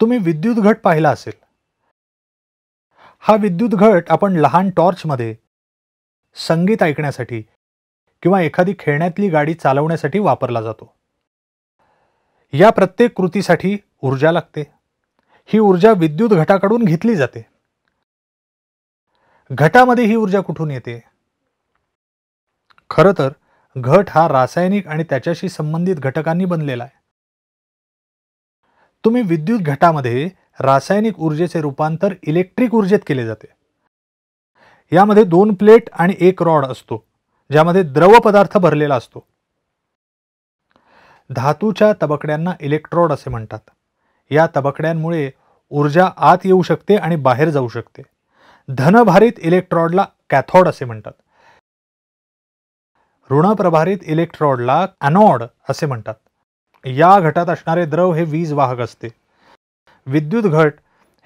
तुम्ही विद्युत घट पाहिला असेल हा विद्युत घट आपण लहान टॉर्चमध्ये संगीत ऐकण्यासाठी किंवा एखादी खेळण्यातली गाडी चालवण्यासाठी वापरला जातो या प्रत्येक कृतीसाठी ऊर्जा लागते ही ऊर्जा विद्युत घटाकडून घेतली जाते घटामध्ये ही ऊर्जा कुठून येते खरं तर घट हा रासायनिक आणि त्याच्याशी संबंधित घटकांनी बनलेला आहे तुम्ही विद्युत घटामध्ये रासायनिक ऊर्जेचे रूपांतर इलेक्ट्रिक ऊर्जेत केले जाते यामध्ये दोन प्लेट आणि एक रॉड असतो ज्यामध्ये द्रव पदार्थ भरलेला असतो धातूच्या तबकड्यांना इलेक्ट्रॉड असे म्हणतात या तबकड्यांमुळे ऊर्जा आत येऊ शकते आणि बाहेर जाऊ शकते धनभारित इलेक्ट्रॉडला कॅथॉड असे म्हणतात प्रभारित इलेक्ट्रॉडला अनॉड असे म्हणतात या घटात असणारे द्रव हे वीज वाहक असते विद्युत घट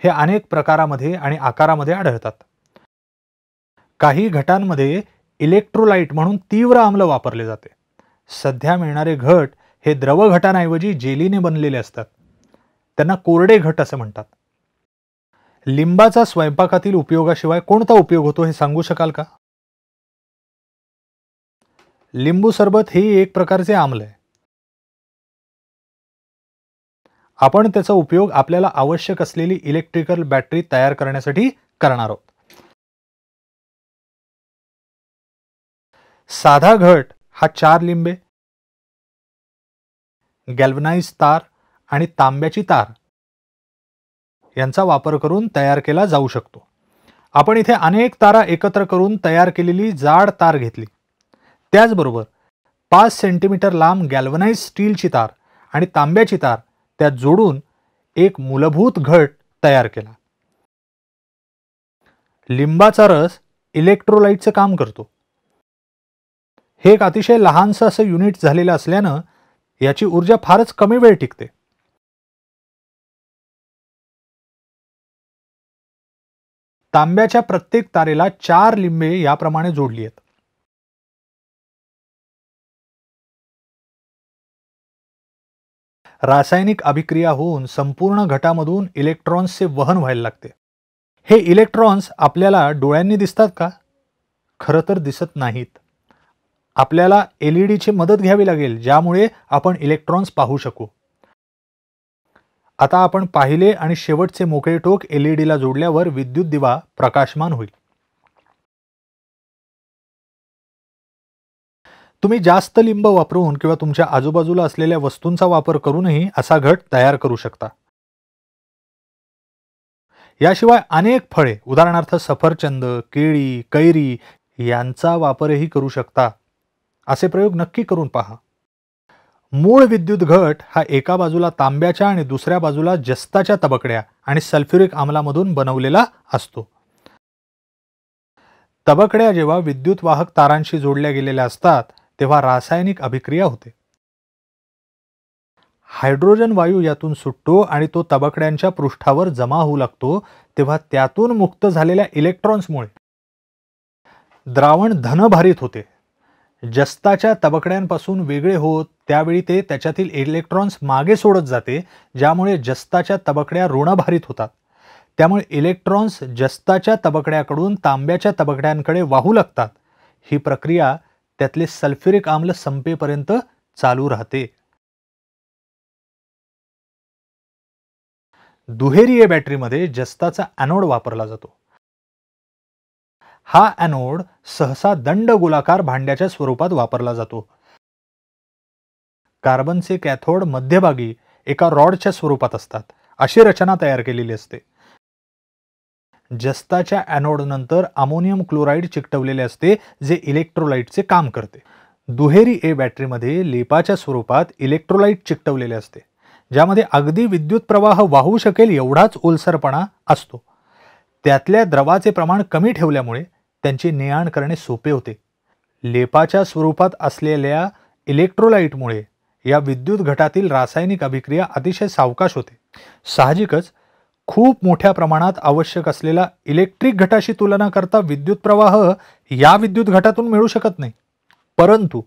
हे अनेक प्रकारामध्ये आणि आकारामध्ये आढळतात काही घटांमध्ये इलेक्ट्रोलाइट म्हणून तीव्र आम्ल वापरले जाते सध्या मिळणारे घट हे द्रव घटांऐवजी जेलीने बनलेले असतात त्यांना कोरडे घट असं म्हणतात लिंबाचा स्वयंपाकातील उपयोगाशिवाय कोणता उपयोग होतो हे सांगू शकाल का लिंबू सरबत हे एक प्रकारचे आम्ल आहे आपण त्याचा उपयोग आपल्याला आवश्यक असलेली इलेक्ट्रिकल बॅटरी तयार करण्यासाठी करणार आहोत साधा घट हा चार लिंबे गॅल्वनाइज तार आणि तांब्याची तार यांचा वापर करून तयार केला जाऊ शकतो आपण इथे अनेक तारा एकत्र करून तयार केलेली जाड तार घेतली त्याचबरोबर पाच सेंटीमीटर लांब गॅल्वनाइज स्टीलची तार आणि तांब्याची तार त्यात जोडून एक मूलभूत घट तयार केला लिंबाचा रस इलेक्ट्रोलाइटचं काम करतो हे एक अतिशय लहानसं असं युनिट झालेलं असल्यानं याची ऊर्जा फारच कमी वेळ टिकते तांब्याच्या प्रत्येक तारेला चार लिंबे याप्रमाणे जोडली आहेत रासायनिक अभिक्रिया होऊन संपूर्ण घटामधून इलेक्ट्रॉन्सचे वहन व्हायला लागते हे इलेक्ट्रॉन्स आपल्याला डोळ्यांनी दिसतात का खरं तर दिसत नाहीत आपल्याला एल ई डीची मदत घ्यावी लागेल ज्यामुळे आपण इलेक्ट्रॉन्स पाहू शकू आता आपण पाहिले आणि शेवटचे मोकळे टोक एल ई डीला जोडल्यावर विद्युत दिवा प्रकाशमान होईल तुम्ही जास्त लिंब वापरून किंवा तुमच्या आजूबाजूला असलेल्या वस्तूंचा वापर करूनही असा घट तयार करू शकता याशिवाय अनेक फळे उदाहरणार्थ सफरचंद केळी कैरी यांचा वापरही करू शकता असे प्रयोग नक्की करून पहा मूळ विद्युत घट हा एका बाजूला तांब्याच्या आणि दुसऱ्या बाजूला जस्ताच्या तबकड्या आणि सल्फ्युरिक आम्लामधून बनवलेला असतो तबकड्या जेव्हा विद्युत वाहक तारांशी जोडल्या गेलेल्या असतात तेव्हा रासायनिक अभिक्रिया होते हायड्रोजन वायू यातून सुटतो आणि तो तबकड्यांच्या पृष्ठावर जमा होऊ लागतो तेव्हा त्यातून मुक्त झालेल्या इलेक्ट्रॉन्समुळे द्रावण धनभारित होते जस्ताच्या तबकड्यांपासून वेगळे होत त्यावेळी ते त्याच्यातील इलेक्ट्रॉन्स मागे सोडत जाते ज्यामुळे जस्ताच्या तबकड्या ऋणभारित होतात त्यामुळे इलेक्ट्रॉन्स जस्ताच्या तबकड्याकडून तांब्याच्या तबकड्यांकडे वाहू लागतात ही प्रक्रिया त्यातले सल्फ्युरिक आम्ल संपेपर्यंत चालू राहते दुहेरी या बॅटरीमध्ये जस्ताचा अॅनोड वापरला जातो हा अॅनोड सहसा दंड गोलाकार भांड्याच्या स्वरूपात वापरला जातो कार्बनचे कॅथोड मध्यभागी एका रॉडच्या स्वरूपात असतात अशी रचना तयार केलेली असते जस्ताच्या ॲनोडनंतर अमोनियम क्लोराईड चिकटवलेले असते जे इलेक्ट्रोलाईटचे काम करते दुहेरी ए बॅटरीमध्ये लेपाच्या स्वरूपात इलेक्ट्रोलाईट चिकटवलेले असते ज्यामध्ये अगदी विद्युत प्रवाह वाहू शकेल एवढाच ओलसरपणा असतो त्यातल्या द्रवाचे प्रमाण कमी ठेवल्यामुळे त्यांचे ने करणे सोपे होते लेपाच्या स्वरूपात असलेल्या इलेक्ट्रोलाईटमुळे या विद्युत घटातील रासायनिक अभिक्रिया अतिशय सावकाश होते साहजिकच खूप मोठ्या प्रमाणात आवश्यक असलेला इलेक्ट्रिक घटाशी तुलना करता विद्युत प्रवाह या विद्युत घटातून मिळू शकत नाही परंतु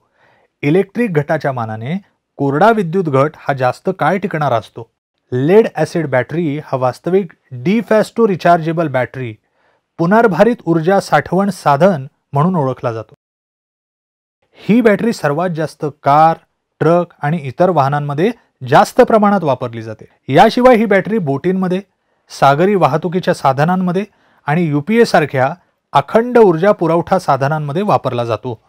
इलेक्ट्रिक घटाच्या मानाने कोरडा विद्युत घट हा जास्त काळ टिकणारा असतो लेड ॲसिड बॅटरी हा वास्तविक डी टू रिचार्जेबल बॅटरी पुनर्भारित ऊर्जा साठवण साधन म्हणून ओळखला जातो ही बॅटरी सर्वात जास्त कार ट्रक आणि इतर वाहनांमध्ये जास्त प्रमाणात वापरली जाते याशिवाय ही बॅटरी बोटींमध्ये सागरी वाहतुकीच्या साधनांमध्ये आणि यू पी एसारख्या अखंड ऊर्जा पुरवठा साधनांमध्ये वापरला जातो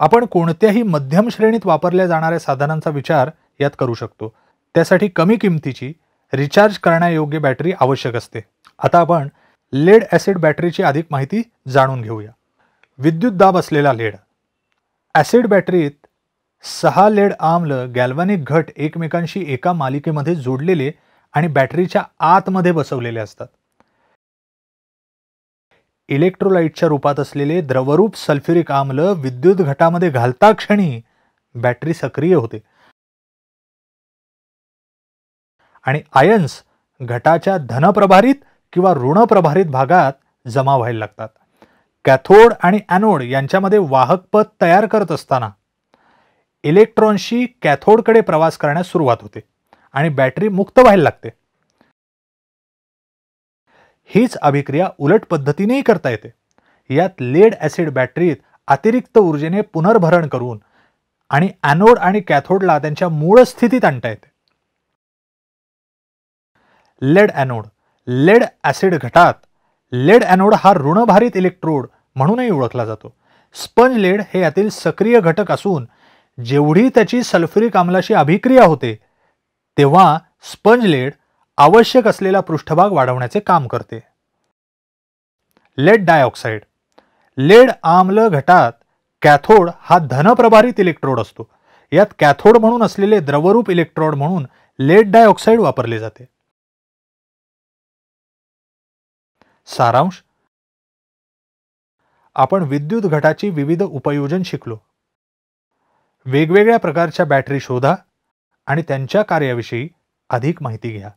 आपण कोणत्याही मध्यम श्रेणीत वापरल्या जाणाऱ्या साधनांचा विचार यात करू शकतो त्यासाठी कमी किमतीची रिचार्ज करण्यायोग्य बॅटरी आवश्यक असते आता आपण लेड ॲसिड बॅटरीची अधिक माहिती जाणून घेऊया विद्युत दाब असलेला लेड ॲसिड बॅटरीत सहा लेड आम्ल गॅल्व्हनिक घट एकमेकांशी एका मालिकेमध्ये जोडलेले आणि बॅटरीच्या आतमध्ये बसवलेले असतात इलेक्ट्रोलाइटच्या रूपात असलेले द्रवरूप सल्फ्युरिक आम्ल विद्युत घटामध्ये घालता क्षणी बॅटरी सक्रिय होते आणि आयन्स घटाच्या धनप्रभारित किंवा ऋणप्रभारित भागात जमा व्हायला लागतात कॅथोड आणि अॅनोड यांच्यामध्ये वाहक पथ तयार करत असताना इलेक्ट्रॉनशी कॅथोडकडे प्रवास करण्यास सुरुवात होते आणि बॅटरी मुक्त व्हायला लागते हीच अभिक्रिया उलट पद्धतीनेही करता येते यात लेड ॲसिड बॅटरीत अतिरिक्त ऊर्जेने पुनर्भरण करून आणि अॅनोड आणि कॅथोडला त्यांच्या मूळ स्थितीत आणता येते लेड ॲनोड लेड ॲसिड घटात लेड अॅनोड हा ऋणभारित इलेक्ट्रोड म्हणूनही ओळखला जातो स्पंज लेड हे यातील सक्रिय घटक असून जेवढी त्याची सल्फ्युरिक आम्लाशी अभिक्रिया होते तेव्हा स्पंज लेड आवश्यक असलेला पृष्ठभाग वाढवण्याचे काम करते लेड डायऑक्साईड लेड आम्ल घटात कॅथोड हा धनप्रभारित इलेक्ट्रोड असतो यात कॅथोड म्हणून असलेले द्रवरूप इलेक्ट्रोड म्हणून लेड डायऑक्साईड वापरले जाते सारांश आपण विद्युत घटाची विविध उपयोजन शिकलो वेगवेगळ्या प्रकारच्या बॅटरी शोधा आणि त्यांच्या कार्याविषयी अधिक माहिती घ्या